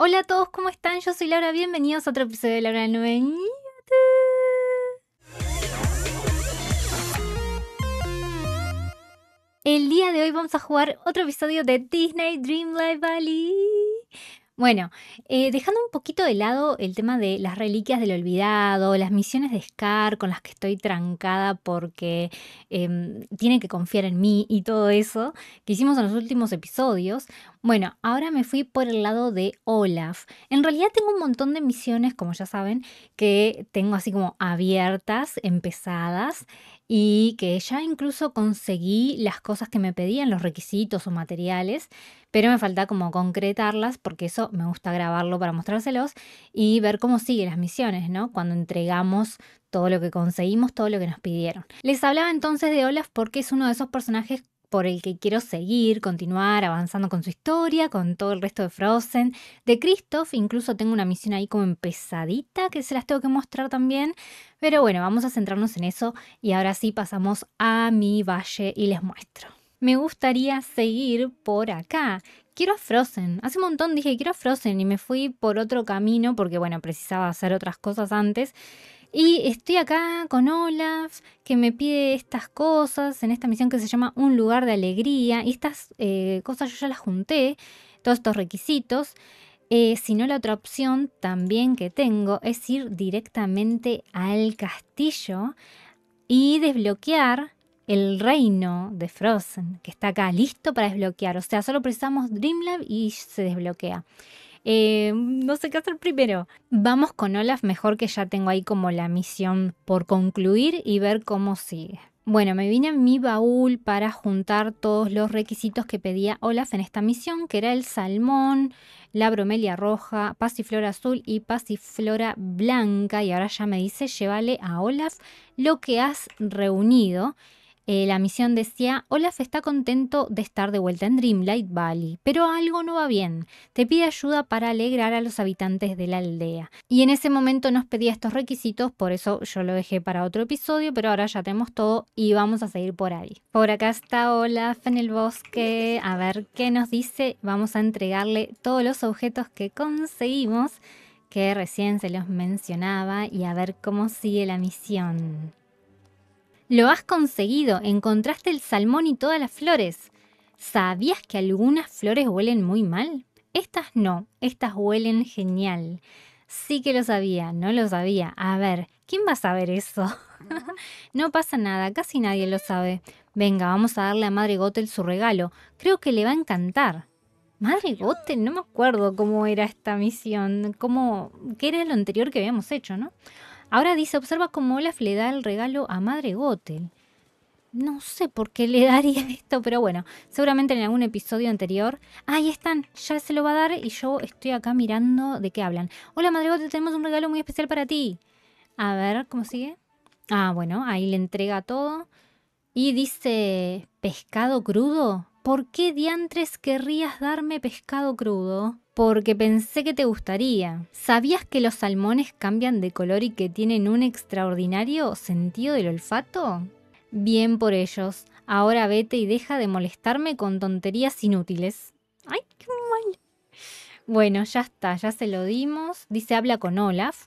Hola a todos, ¿cómo están? Yo soy Laura, bienvenidos a otro episodio de Laura Nueva. El día de hoy vamos a jugar otro episodio de Disney Dream Life Valley. Bueno, eh, dejando un poquito de lado el tema de las reliquias del olvidado, las misiones de Scar con las que estoy trancada porque em, tienen que confiar en mí y todo eso que hicimos en los últimos episodios, bueno, ahora me fui por el lado de Olaf. En realidad tengo un montón de misiones, como ya saben, que tengo así como abiertas, empezadas y que ya incluso conseguí las cosas que me pedían, los requisitos o materiales, pero me falta como concretarlas porque eso me gusta grabarlo para mostrárselos y ver cómo siguen las misiones, ¿no? Cuando entregamos todo lo que conseguimos, todo lo que nos pidieron. Les hablaba entonces de Olaf porque es uno de esos personajes por el que quiero seguir, continuar avanzando con su historia, con todo el resto de Frozen. De Christoph incluso tengo una misión ahí como empezadita que se las tengo que mostrar también. Pero bueno, vamos a centrarnos en eso y ahora sí pasamos a mi valle y les muestro. Me gustaría seguir por acá. Quiero a Frozen. Hace un montón dije quiero a Frozen y me fui por otro camino porque bueno, precisaba hacer otras cosas antes. Y estoy acá con Olaf, que me pide estas cosas en esta misión que se llama Un lugar de alegría. Y estas eh, cosas yo ya las junté, todos estos requisitos. Eh, si no, la otra opción también que tengo es ir directamente al castillo y desbloquear el reino de Frozen, que está acá listo para desbloquear. O sea, solo precisamos Dreamlab y se desbloquea. Eh, no sé qué hacer primero. Vamos con Olaf, mejor que ya tengo ahí como la misión por concluir y ver cómo sigue. Bueno, me vine mi baúl para juntar todos los requisitos que pedía Olaf en esta misión, que era el salmón, la bromelia roja, pasiflora azul y pasiflora blanca. Y ahora ya me dice, llévale a Olaf lo que has reunido. Eh, la misión decía, Olaf está contento de estar de vuelta en Dreamlight Valley, pero algo no va bien. Te pide ayuda para alegrar a los habitantes de la aldea. Y en ese momento nos pedía estos requisitos, por eso yo lo dejé para otro episodio, pero ahora ya tenemos todo y vamos a seguir por ahí. Por acá está Olaf en el bosque, a ver qué nos dice. Vamos a entregarle todos los objetos que conseguimos que recién se los mencionaba y a ver cómo sigue la misión. Lo has conseguido, encontraste el salmón y todas las flores. ¿Sabías que algunas flores huelen muy mal? Estas no, estas huelen genial. Sí que lo sabía, no lo sabía. A ver, ¿quién va a saber eso? no pasa nada, casi nadie lo sabe. Venga, vamos a darle a Madre el su regalo. Creo que le va a encantar. Madre Gothel, no me acuerdo cómo era esta misión, qué era lo anterior que habíamos hecho, ¿no? Ahora dice, observa cómo Olaf le da el regalo a Madre Gothel. No sé por qué le daría esto, pero bueno, seguramente en algún episodio anterior. ahí están, ya se lo va a dar y yo estoy acá mirando de qué hablan. Hola Madre Gothel, tenemos un regalo muy especial para ti. A ver, ¿cómo sigue? Ah, bueno, ahí le entrega todo. Y dice, pescado crudo. ¿por qué diantres querrías darme pescado crudo? Porque pensé que te gustaría. ¿Sabías que los salmones cambian de color y que tienen un extraordinario sentido del olfato? Bien por ellos. Ahora vete y deja de molestarme con tonterías inútiles. Ay, qué mal. Bueno, ya está, ya se lo dimos. Dice habla con Olaf.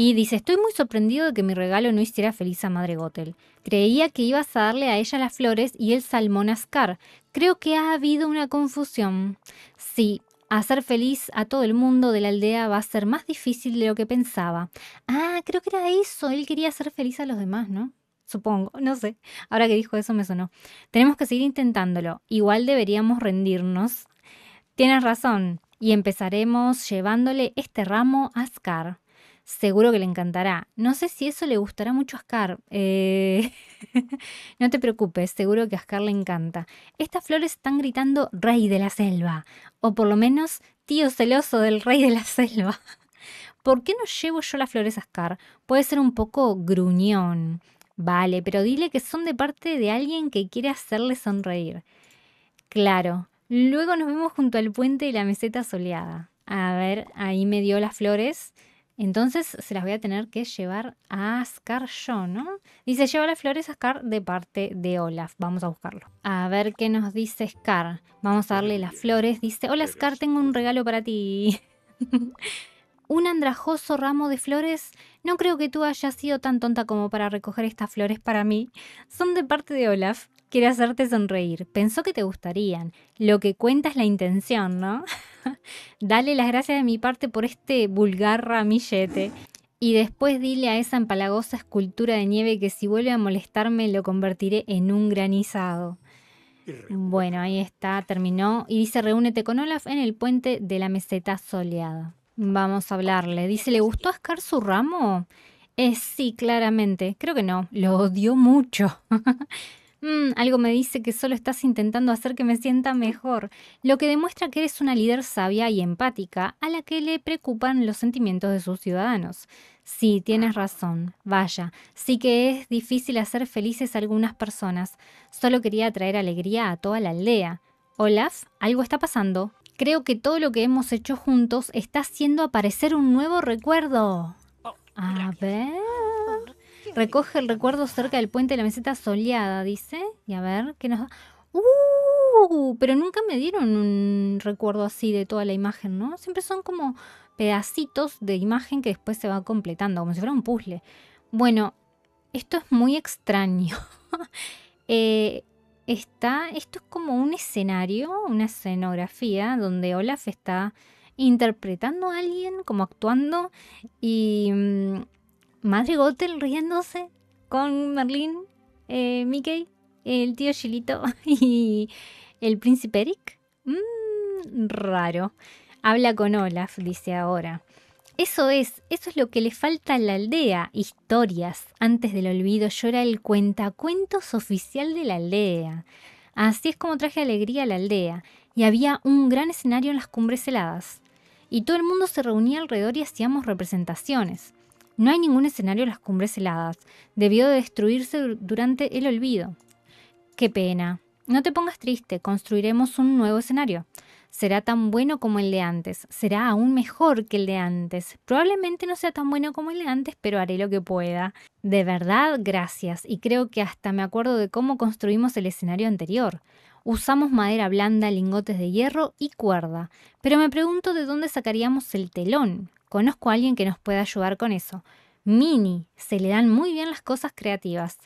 Y dice, estoy muy sorprendido de que mi regalo no hiciera feliz a Madre Gotel. Creía que ibas a darle a ella las flores y el salmón ascar. Creo que ha habido una confusión. Sí, hacer feliz a todo el mundo de la aldea va a ser más difícil de lo que pensaba. Ah, creo que era eso. Él quería hacer feliz a los demás, ¿no? Supongo, no sé. Ahora que dijo eso me sonó. Tenemos que seguir intentándolo. Igual deberíamos rendirnos. Tienes razón. Y empezaremos llevándole este ramo a Ascar seguro que le encantará. No sé si eso le gustará mucho a Ascar. Eh... no te preocupes, seguro que a Ascar le encanta. Estas flores están gritando rey de la selva, o por lo menos tío celoso del rey de la selva. ¿Por qué no llevo yo las flores a Ascar? Puede ser un poco gruñón. Vale, pero dile que son de parte de alguien que quiere hacerle sonreír. Claro. Luego nos vemos junto al puente y la meseta soleada. A ver, ahí me dio las flores. Entonces se las voy a tener que llevar a Ascar yo, ¿no? Dice, lleva las flores a Scar de parte de Olaf. Vamos a buscarlo. A ver qué nos dice Scar. Vamos a darle las flores. Dice, hola Scar, tengo un regalo para ti. un andrajoso ramo de flores. No creo que tú hayas sido tan tonta como para recoger estas flores para mí. Son de parte de Olaf. Quiere hacerte sonreír. Pensó que te gustarían. Lo que cuenta es la intención, ¿no? dale las gracias de mi parte por este vulgar ramillete. Y después dile a esa empalagosa escultura de nieve que si vuelve a molestarme lo convertiré en un granizado. Bueno, ahí está, terminó. Y dice, reúnete con Olaf en el puente de la meseta soleada. Vamos a hablarle. Dice, ¿le gustó a Scar su ramo? Eh, sí, claramente. Creo que no. Lo odió mucho. Mm, algo me dice que solo estás intentando hacer que me sienta mejor, lo que demuestra que eres una líder sabia y empática a la que le preocupan los sentimientos de sus ciudadanos. Sí, tienes razón, vaya, sí que es difícil hacer felices a algunas personas, solo quería traer alegría a toda la aldea. Olaf, algo está pasando. Creo que todo lo que hemos hecho juntos está haciendo aparecer un nuevo recuerdo. Oh, a ver. Recoge el recuerdo cerca del puente de la meseta soleada, dice. Y a ver, ¿qué nos ¡Uh! Pero nunca me dieron un recuerdo así de toda la imagen, ¿no? Siempre son como pedacitos de imagen que después se va completando, como si fuera un puzzle. Bueno, esto es muy extraño. Eh, está, esto es como un escenario, una escenografía donde Olaf está interpretando a alguien, como actuando, y mm, Madre riéndose con Merlín, eh, Mickey, el tío Chilito y el príncipe Eric. Mm, raro. Habla con Olaf, dice ahora. Eso es, eso es lo que le falta a la aldea, historias. Antes del olvido yo era el cuentacuentos oficial de la aldea. Así es como traje alegría a la aldea, y había un gran escenario en las cumbres heladas. Y todo el mundo se reunía alrededor y hacíamos representaciones. No hay ningún escenario en las cumbres heladas. Debió de destruirse durante el olvido. Qué pena. No te pongas triste, construiremos un nuevo escenario. Será tan bueno como el de antes, será aún mejor que el de antes. Probablemente no sea tan bueno como el de antes, pero haré lo que pueda. De verdad, gracias. Y creo que hasta me acuerdo de cómo construimos el escenario anterior. Usamos madera blanda, lingotes de hierro y cuerda. Pero me pregunto de dónde sacaríamos el telón. Conozco a alguien que nos pueda ayudar con eso. Mini, se le dan muy bien las cosas creativas.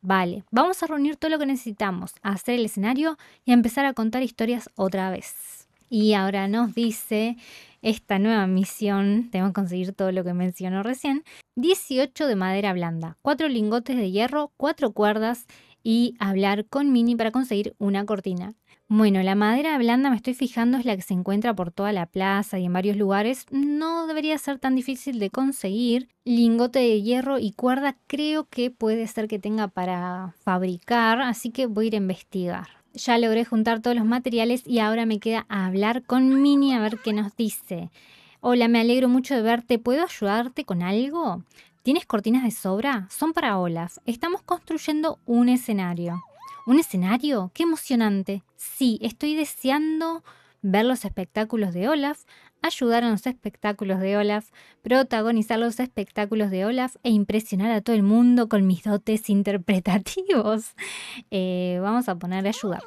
Vale, vamos a reunir todo lo que necesitamos, a hacer el escenario y a empezar a contar historias otra vez. Y ahora nos dice esta nueva misión, tengo que conseguir todo lo que mencionó recién, 18 de madera blanda, 4 lingotes de hierro, 4 cuerdas y hablar con Mini para conseguir una cortina. Bueno, la madera blanda, me estoy fijando, es la que se encuentra por toda la plaza y en varios lugares. No debería ser tan difícil de conseguir. Lingote de hierro y cuerda creo que puede ser que tenga para fabricar, así que voy a ir a investigar. Ya logré juntar todos los materiales y ahora me queda hablar con Mini a ver qué nos dice. Hola, me alegro mucho de verte. ¿Puedo ayudarte con algo? ¿Tienes cortinas de sobra? Son para olas. Estamos construyendo un escenario. Un escenario, qué emocionante. Sí, estoy deseando ver los espectáculos de Olaf, ayudar a los espectáculos de Olaf, protagonizar los espectáculos de Olaf e impresionar a todo el mundo con mis dotes interpretativos. Eh, vamos a poner ayudar.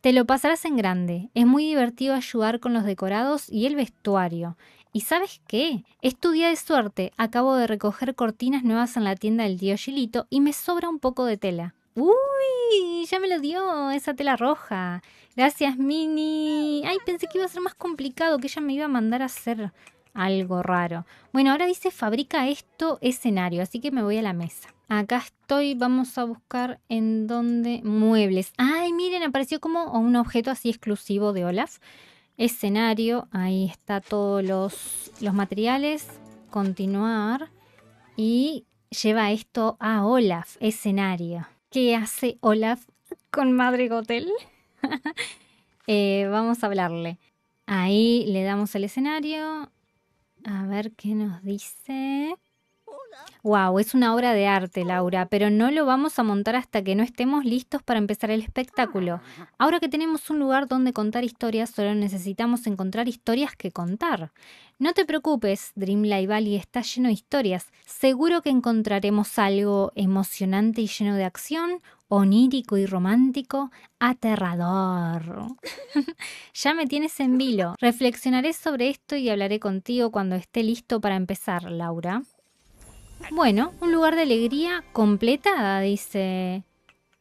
Te lo pasarás en grande. Es muy divertido ayudar con los decorados y el vestuario. ¿Y sabes qué? Es tu día de suerte. Acabo de recoger cortinas nuevas en la tienda del tío Gilito y me sobra un poco de tela. Uy, ya me lo dio esa tela roja. Gracias, Mini. Ay, pensé que iba a ser más complicado, que ella me iba a mandar a hacer algo raro. Bueno, ahora dice fabrica esto escenario, así que me voy a la mesa. Acá estoy, vamos a buscar en dónde muebles. Ay, miren, apareció como un objeto así exclusivo de Olaf. Escenario, ahí está todos los, los materiales. Continuar. Y lleva esto a Olaf, escenario qué hace Olaf con Madre Gotel. Eh, vamos a hablarle. Ahí le damos el escenario. A ver qué nos dice. Wow, es una obra de arte, Laura, pero no lo vamos a montar hasta que no estemos listos para empezar el espectáculo. Ah. Ahora que tenemos un lugar donde contar historias, solo necesitamos encontrar historias que contar. No te preocupes, Live Valley está lleno de historias. Seguro que encontraremos algo emocionante y lleno de acción, onírico y romántico, aterrador. ya me tienes en vilo. Reflexionaré sobre esto y hablaré contigo cuando esté listo para empezar, Laura. Bueno, un lugar de alegría completada, dice.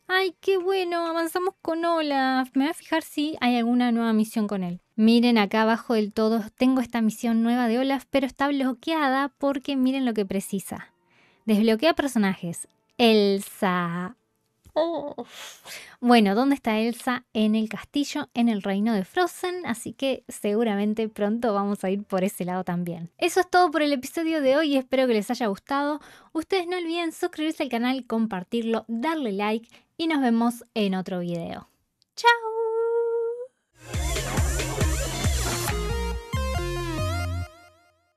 ¡Ay, qué bueno! Avanzamos con Olaf. Me voy a fijar si hay alguna nueva misión con él. Miren acá abajo del todo, tengo esta misión nueva de Olaf, pero está bloqueada porque miren lo que precisa. Desbloquea personajes. Elsa. Bueno, ¿dónde está Elsa? En el castillo, en el reino de Frozen, así que seguramente pronto vamos a ir por ese lado también. Eso es todo por el episodio de hoy, espero que les haya gustado. Ustedes no olviden suscribirse al canal, compartirlo, darle like y nos vemos en otro video.